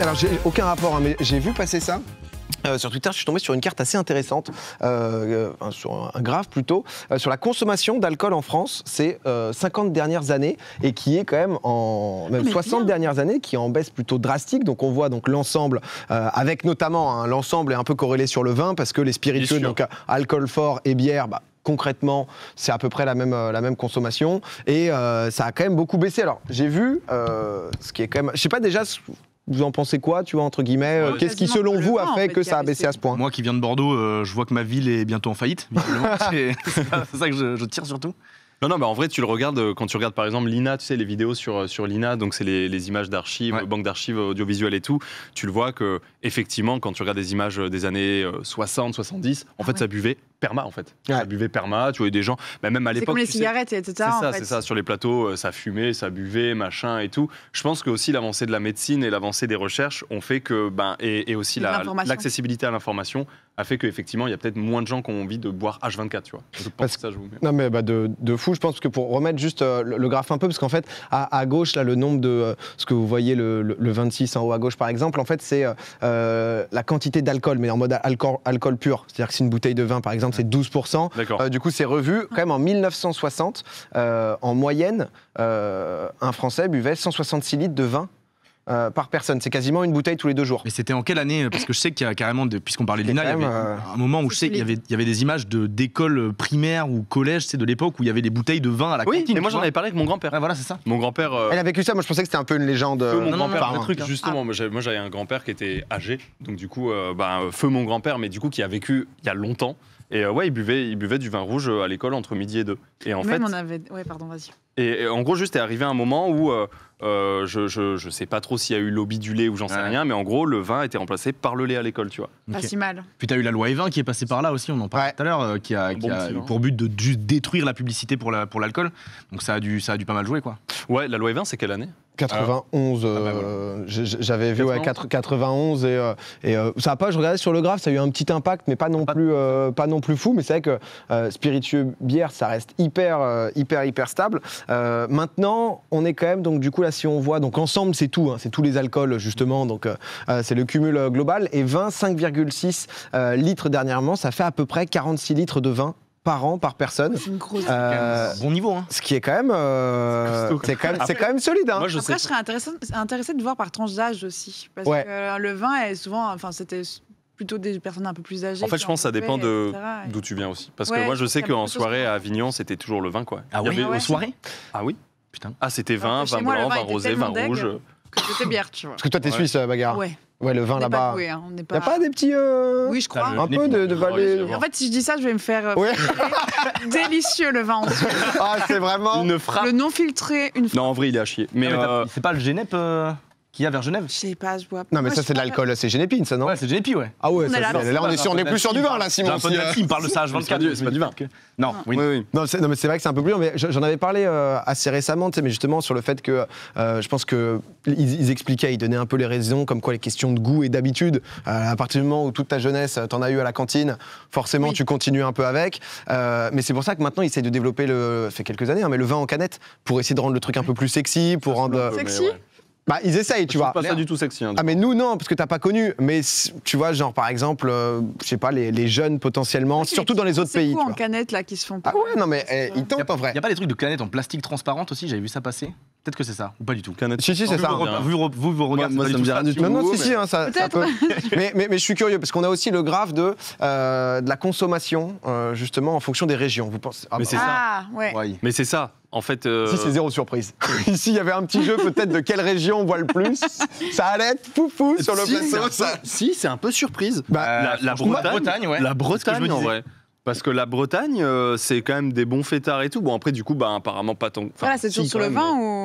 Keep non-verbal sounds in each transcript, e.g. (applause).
Alors, j'ai aucun rapport, hein, mais j'ai vu passer ça. Euh, sur Twitter, je suis tombé sur une carte assez intéressante, euh, euh, sur un graphe plutôt, sur la consommation d'alcool en France ces 50 dernières années et qui est quand même en même 60 ah, dernières années, qui est en baisse plutôt drastique. Donc on voit donc l'ensemble, avec notamment hein, l'ensemble est un peu corrélé sur le vin parce que les spiritueux, donc alcool fort et bière, bah, concrètement, c'est à peu près la même, la même consommation. Et ça a quand même beaucoup baissé. Alors, j'ai vu, ce qui est quand même. Je sais pas déjà vous en pensez quoi, tu vois, entre guillemets euh, Qu'est-ce qui, selon vous, a fait, que ça a baissé à ce point Moi qui viens de Bordeaux, euh, je vois que ma ville est bientôt en faillite. (laughs) c'est ça que je, tire surtout. Non, non, mais en vrai, tu le regardes euh, quand tu regardes par exemple l'INA, tu sais, les vidéos sur, sur l'INA, donc c'est les, images d'archives, banque banques d'archives audiovisuelles et tout, tu le vois que, effectivement, quand tu regardes des images des années 60, 70, en ah fait, ça buvait perma en fait. Ouais. Ça perma, tu voyais des gens, bah, même à l'époque. C'est comme les cigarettes, etc. C'est ça, c'est ça. Sur les plateaux, euh, ça fumait, ça buvait, machin et tout. Je pense que aussi l'avancée de la médecine et l'avancée des recherches ont fait que, ben, et, et aussi l'accessibilité à l'information a fait qu'effectivement, il y a peut-être moins de gens qui ont envie de boire H24, tu vois. Je pense que ça joue. Non, mais bah, de, de, fou, je pense que pour remettre juste euh, le, graphe un peu, parce qu'en fait, à, à, gauche, là, le nombre de. Euh, ce que vous voyez, le, le, 26 en haut à gauche, par exemple, en fait, c'est la quantité d'alcool, mais en mode alcool, alcool pur. C'est-à-dire que si une bouteille de vin, par exemple, c'est 12%. Euh, du coup, c'est revu. Quand même, en 1960, euh, en moyenne, euh, un Français buvait 166 litres de vin par personne. C'est quasiment une bouteille tous les deux jours. Mais c'était en quelle année Parce que je sais qu'il y a carrément, puisqu'on parlait de l'INA, il y avait un moment où je sais qu'il y avait, il y avait des images de, d'école ou collège, c'est de l'époque où il y avait des bouteilles de vin à la oui, mais moi j'en avais parlé avec mon grand-père. voilà, c'est ça. Mon grand-père. Elle a vécu ça, moi je pensais que c'était un peu une légende. Feu, mon grand-père, un truc. Hein. Justement, moi, j'avais, un grand-père qui était âgé, donc du coup, bah, feu mon grand-père, mais du coup qui a vécu il y a longtemps. Et euh, ouais, il buvait, il buvait du vin rouge euh, à l'école entre midi et deux. Et en Même fait, on avait... ouais, pardon, vas-y. Et, en gros, juste, est arrivé un moment où euh, euh, je, je, sais pas trop s'il y a eu lobby du lait ou j'en sais rien, mais en gros, le vin été remplacé par le lait à l'école, tu vois. Pas si mal. Puis t'as eu la loi 20 qui est passée par là aussi, on en parlait tout à l'heure, euh, qui a, eu pour but de détruire la publicité pour, la, pour l'alcool. Donc ça a, dû, ça a dû pas mal jouer, quoi. Ouais, la loi 20 c'est quelle année 91, ah, ah bah j'avais vu 91, ouais, 91 et, ça pas, je regardais sur le graphe, ça a eu un petit impact, mais pas non, plus, pas non plus fou. Mais c'est vrai que spiritueux bière, ça reste hyper, hyper, hyper stable. Euh, maintenant, on est quand même, donc du coup, là, si on voit, donc ensemble, c'est tout, hein, c'est tous les alcools, justement, donc euh, euh, c'est le cumul global, et 25,6 litres dernièrement, ça fait à peu près 46 litres de vin par an par personne. C'est une grosse. bon niveau, hein. Ce qui est quand même, c'est quand, même solide. Hein. je Après, je serais intéressé de voir par tranche d'âge aussi, parce que le vin est souvent, enfin, c'était plutôt des personnes un peu plus âgées. En fait, je pense que ça dépend de d'où tu viens aussi. Parce que moi, je sais qu'en soirée à Avignon, c'était toujours le vin, quoi. Ah, ah oui, aux soirées Ah oui. Putain. Ah, c'était vin, vin blanc, vin rosé, vin rouge. Que c'était bière, tu vois. Parce que toi, t'es suisse, bagarre. Ouais. Ouais, le vin là-bas. Il n'y a pas des petits. Euh, oui, je crois. Un peu de, de En fait, si je dis ça, je vais me faire. Euh, (laughs) Délicieux le vin en Ah, c'est vraiment. Une frappe. Le non filtré, une frappe. Non, en vrai, il est à chier. Mais, euh, c'est pas le Genep. Qui y a vers Genève. Je sais pas, je vois pas. Non, mais ça, c'est de l'alcool. C'est Génépi, ça, non Ouais, c'est Génépi, ouais. Ah ouais, ça, là, c'est- là, on est, on est plus sur du vin, là, Simon. il me parle de ça, pense 24 c'est pas du vin. Non, ah. oui. oui, Non, c'est, non, mais c'est vrai que c'est un peu plus mais j'en avais parlé euh, assez récemment, tu sais, mais justement sur le fait que euh, je pense que ils, expliquaient, ils donnaient un peu les raisons, comme quoi les questions de goût et d'habitude, euh, à partir du moment où toute ta jeunesse, t'en as eu à la cantine, forcément tu continues un peu avec. Euh, mais c'est pour ça que maintenant ils essayent de développer le, fait quelques années, hein, mais le vin en canette pour essayer de rendre le truc un peu plus sexy, pour rendre. Sexy bah, ils essayent, tu je vois. pas ça du tout sexy. Hein, ah, mais nous, non, parce que t'as pas connu. Mais tu vois, genre, par exemple, euh, je sais pas, les, les jeunes potentiellement, surtout dans les autres pays. Quoi, des en canette, là, qui se font. Ah pas Ah ouais, non, mais Il eh, ils tentent en vrai. Y a pas des trucs de canettes en plastique transparente aussi J'avais vu ça passer. Peut-être que c'est ça, ou pas du tout. Si, si, c'est ça. Vous, vous, regardez moi, du tout. Non, non, si, si, hein, ça, peut... (laughs) mais, je suis curieux, parce qu'on a aussi le graphe de, euh, de la consommation, euh, justement, en fonction des régions. Vous pensez... Ah, mais c'est bah. ça. Ah, mais c'est ça. En fait. Euh, si, c'est zéro surprise. (laughs) Ici, il y avait un petit jeu, peut-être, de quelle région on voit le plus. (laughs) ça allait être foufou sur le plateau. Si, c'est un peu surprise. Bah, la, Bretagne, la, ouais. La Bretagne, en vrai. Parce que la Bretagne, c'est quand même des bons fêtards et tout. Bon, après, du coup, bah, apparemment pas tant. Voilà, c'est toujours sur le vin ou.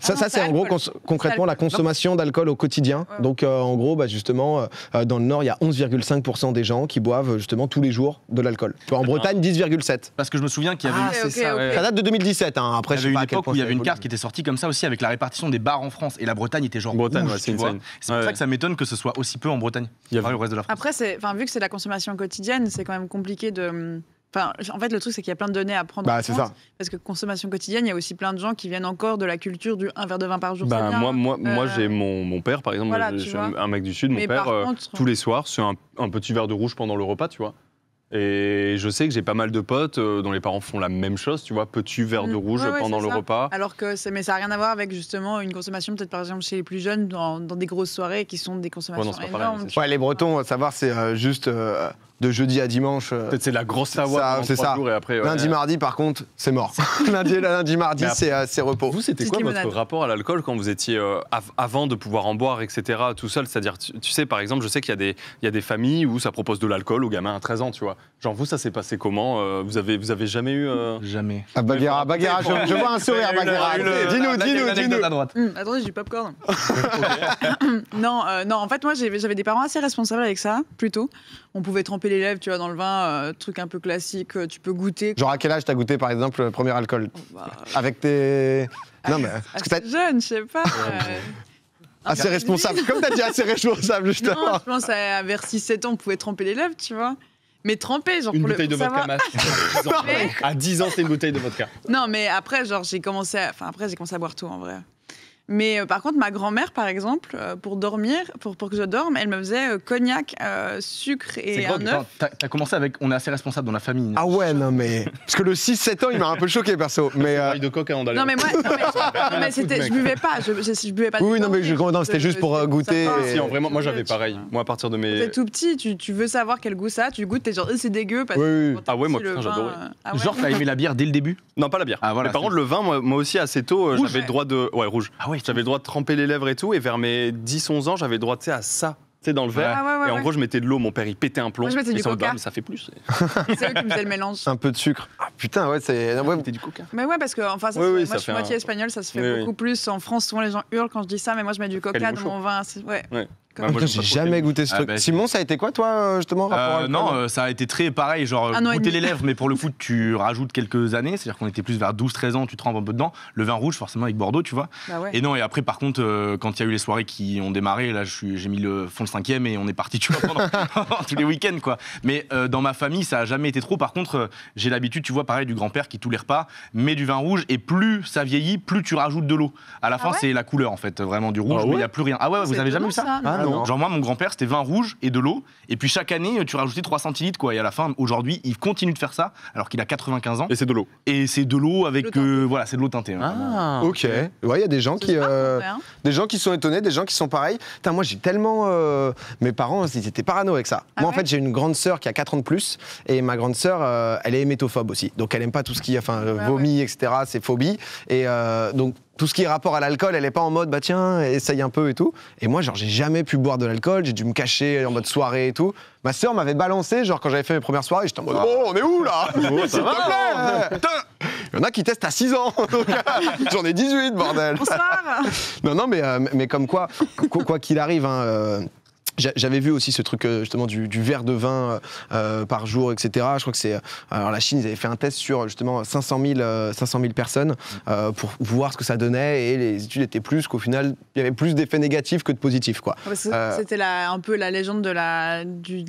Ça, ça c'est en gros concrètement la consommation d'alcool au quotidien. Donc euh, en gros, bah, justement, euh, euh, dans le Nord, il y a 11,5% des gens qui boivent justement tous les jours de l'alcool. En Bretagne, 10,7. Parce que je me souviens qu'il y avait. Ah, ça, date de 2017. Hein. Après, il y il y avait une carte qui était sortie comme ça aussi avec la répartition des bars en France et la Bretagne était genre Bretagne, c'est pour ça que ça m'étonne que ce soit aussi peu en Bretagne. Il le reste de Après, vu que c'est la consommation quotidienne, c'est quand même compliqué de en fait, le truc, c'est qu'il y a plein de données à prendre bah, en Parce que consommation quotidienne, il y a aussi plein de gens qui viennent encore de la culture du un verre de vin par jour. Bah, moi, moi, moi euh, j'ai mon, père, par exemple, un mec du Sud, mon père, euh, tous les soirs, sur un, un, petit verre de rouge pendant le repas, tu vois. Et je sais que j'ai pas mal de potes euh, dont les parents font la même chose, tu vois, petit verre de mm, rouge pendant le repas. Alors que mais ça n'a rien à voir avec justement une consommation, peut-être par exemple chez les plus jeunes, dans, des grosses soirées qui sont des consommations énormes. les Bretons, à savoir, c'est juste de jeudi à dimanche. Euh, c'est la grosse savoir. c'est ça. après, Lundi, mardi, par contre, c'est mort. (laughs) (laughs) lundi, lundi, mardi, c'est euh, repos. Vous, c'était quoi votre rapport à l'alcool quand vous étiez euh, avant de pouvoir en boire, etc., tout seul C'est-à-dire, tu, sais, par exemple, je sais qu'il y, a des, il y a des familles où ça propose de l'alcool aux gamins à 13 ans, tu vois. Genre, vous, ça s'est passé comment euh, vous, avez, vous avez jamais eu. Jamais. À ah, Baguera, je, vois un sourire, Baguera. Dis-nous, dis-nous, dis-nous. Hum, attendez, j'ai du popcorn. (laughs) non, non, en fait, moi, j'avais des parents assez responsables avec ça, plutôt. On pouvait tremper tremper les lèvres, tu vois, dans le vin, euh, truc un peu classique, euh, tu peux goûter. Genre à quel âge t'as goûté par exemple le premier alcool oh, bah, (laughs) Avec tes. Euh, non mais. Parce que jeune, je sais pas. assez responsable, comme t'as dit, assez responsable justement. Non, je pense à vers 6-7 ans, on pouvait tremper les lèvres, tu vois. Mais tremper, genre une bouteille de vodka (laughs) à 10 ans, c'est une bouteille de vodka. Non, mais après, genre j'ai commencé, à... enfin après j'ai commencé à boire tout, en vrai. Mais euh, par contre, ma grand-mère, par exemple, euh, pour dormir, pour, pour que je dorme, elle me faisait euh, cognac, sucre et un œuf. T'as commencé avec on est assez responsable dans la famille. ah ouais, non mais (laughs) parce que le 6-7 ans, il m'a un peu choqué perso. Mais de coca Non mais moi, (laughs) je buvais pas, je, je, buvais pas. Oui, non mais je, c'était juste pour goûter. vraiment, moi j'avais pareil. Moi à partir de mes. T'es tout petit, tu, tu, veux savoir quel goût ça, tu goûtes, t'es genre c'est dégueu Oui, Ah ouais, moi j'adorais. Ah genre t'as aimé la bière dès le début Non, pas la bière. Ah, par contre, le vin, moi aussi assez tôt, j'avais le droit de. Ouais, rouge. Ah oui. J'avais le droit de tremper les lèvres et tout. Et vers mes 10-11 ans, j'avais le droit à ça dans le verre. Ah et en gros, je mettais de l'eau. Mon père, il pétait un plomb. Moi, je mettais mais ça fait plus. (laughs) c'est eux qui faisaient le mélange. Un peu de sucre. Ah putain, ouais, c'est. Ouais, du coca. Mais ouais, parce que enfin, ça, moi, je suis moitié un... espagnole, ça se fait beaucoup plus. En France, souvent, les gens hurlent quand je dis ça, mais moi, je mets du coca dans mon vin. Ouais. Bah, j'ai jamais goûté ce ah, truc. Bah, Simon, ça a été quoi, toi, euh, justement euh, Non, euh, ça a été très pareil, genre ah, goûter les lèvres, mais pour le foot tu rajoutes quelques années, c'est-à-dire qu'on était plus vers 12-13 ans, tu trempes un peu dedans. Le vin rouge, forcément, avec Bordeaux, tu vois. Bah et non, et après, par contre, quand il y a eu les soirées qui ont démarré, là, j'ai mis le fond le cinquième et on est parti, tu vois, pendant (laughs) (laughs) tous les week-ends, quoi. Mais dans ma famille, ça a jamais été trop. Par contre, j'ai l'habitude, tu vois, pareil, du grand-père qui, tous les repas, met du vin rouge et plus ça vieillit, plus tu rajoutes de l'eau. À la ah fin, c'est la couleur, en fait, vraiment, du rouge, il n'y a plus rien. Ah ouais, vous avez jamais vu ça ah genre, moi, mon grand-père, c'était vin rouge et de l'eau. Et puis chaque année, tu rajoutais 3 centilitres, quoi. Et à la fin, aujourd'hui, il continue de faire ça, alors qu'il a 95 ans. Et c'est de l'eau. Et c'est de l'eau avec. Euh, voilà, c'est de l'eau teintée. Hein. Ah, ok. Ouais, il y a des gens qui, euh, hein. des gens qui sont étonnés, des gens qui sont pareils. moi, j'ai tellement. Euh, mes parents, hein, ils étaient parano avec ça. Ah moi, en fait, j'ai une grande sœur qui a 4 ans de plus, et ma grande sœur, elle est hémétophobe aussi. Donc, elle aime pas tout ce qui, enfin, ah vomi, etc. C'est phobie. Et donc tout ce qui est rapport à l'alcool, elle est pas en mode bah tiens, essaye un peu et tout. Et moi, genre, j'ai jamais pu boire de l'alcool, j'ai dû me cacher en mode soirée et tout. Ma sœur m'avait balancé, genre, quand j'avais fait mes premières soirées, j'étais en mode oh on est où là oh, te Il y en a qui testent à 6 ans, (laughs) j'en ai 18, bordel Bonsoir Non, non, mais, euh, mais comme quoi, quoi qu'il arrive, hein, euh, j'avais vu aussi ce truc euh, justement du, verre de vin euh, euh, par jour, etc. Je crois que c'est. Alors la Chine, ils avaient fait un test sur justement 500 000, personnes mm. pour voir ce que ça donnait et les études étaient plus qu'au final, il y avait plus d'effets négatifs que de positifs. quoi. C'était un peu la légende de la. Du,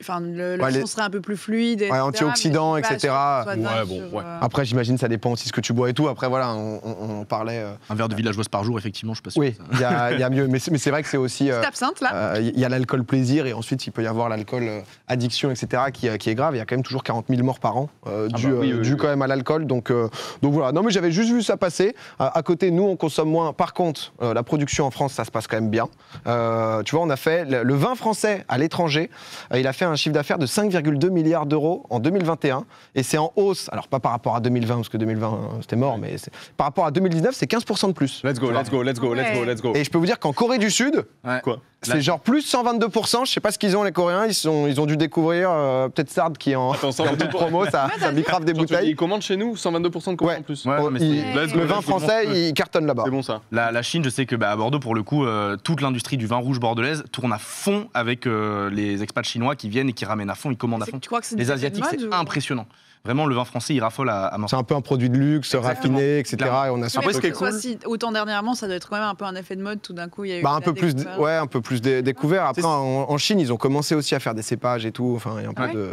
enfin, le, son serait un peu plus fluide. Et etc. ouais, bon, sur, Après, j'imagine, ça dépend aussi ce que tu bois et tout. Après, voilà, on, parlait. un verre de villageoise par jour, effectivement, je pense Oui, il y, a mieux. Mais c'est vrai que c'est aussi. absinthe, là il y a l'alcool plaisir et ensuite il peut y avoir l'alcool euh, addiction, etc., qui, euh, qui, est grave. Il y a quand même toujours 40 000 morts par an euh, ah dû, bah euh, quand même à l'alcool. Donc, donc voilà. Non, mais j'avais juste vu ça passer. à côté, nous, on consomme moins. Par contre, la production en France, ça se passe quand même bien. tu vois, on a fait le, vin français à l'étranger. il a fait un chiffre d'affaires de 5,2 milliards d'euros en 2021 et c'est en hausse. Alors pas par rapport à 2020 parce que 2020 c'était mort, mais par rapport à 2019, c'est 15% de plus. Let's go, let's go, let's go, let's go, let's go. Et je peux vous dire qu'en Corée du Sud, quoi c'est genre plus 122%. Je sais pas ce qu'ils ont, les Coréens. Ils, sont, ils ont dû découvrir euh, peut-être Sard qui est en, Attends, promo. ça, ça bah, bicrave des bouteilles. Ils commandent chez nous 122% de commande en plus. Ouais, le vin français, il cartonne là-bas. C'est bon ça. La, Chine, je sais que bah, à Bordeaux, pour le coup, euh, toute l'industrie du vin rouge bordelaise tourne à fond avec euh, les expats chinois qui viennent et qui ramènent à fond, ils commandent à fond. les Asiatiques, c'est impressionnant. Vraiment, le vin français, il raffole à, à C'est un peu un produit de luxe, raffiné, etc. Et on a Après, ce qui autant dernièrement, ça doit être quand même un peu un effet de mode. Tout d'un coup, il y a eu. Bah, un peu plus, ouais, un peu plus découvert. Après, en, Chine, ils ont commencé aussi à faire des cépages et tout. Enfin, il y a de.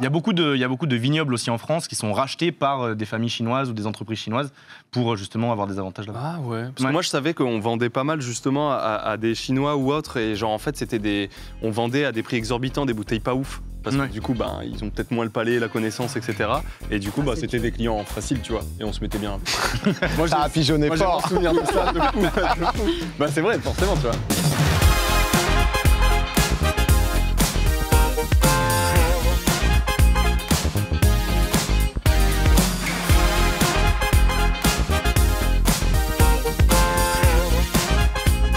Il y, a beaucoup de, il beaucoup de vignobles aussi en France qui sont rachetés par euh, des familles chinoises ou des entreprises chinoises pour euh, justement avoir des avantages là-bas. Ah ouais. Parce que moi je savais qu'on vendait pas mal justement à, des Chinois ou autres et genre en fait c'était des, on vendait à des prix exorbitants des bouteilles pas ouf. Parce que du coup, ben, ils ont peut-être moins le palais, la connaissance, etc. Et du coup, ah, bah, c'était des clients faciles, tu vois. Et on se mettait bien. (laughs) moi, j'ai un pigeonné fort. Moi, souvenir de ça, de coup. (laughs) (laughs) bah, c'est vrai, forcément, tu vois.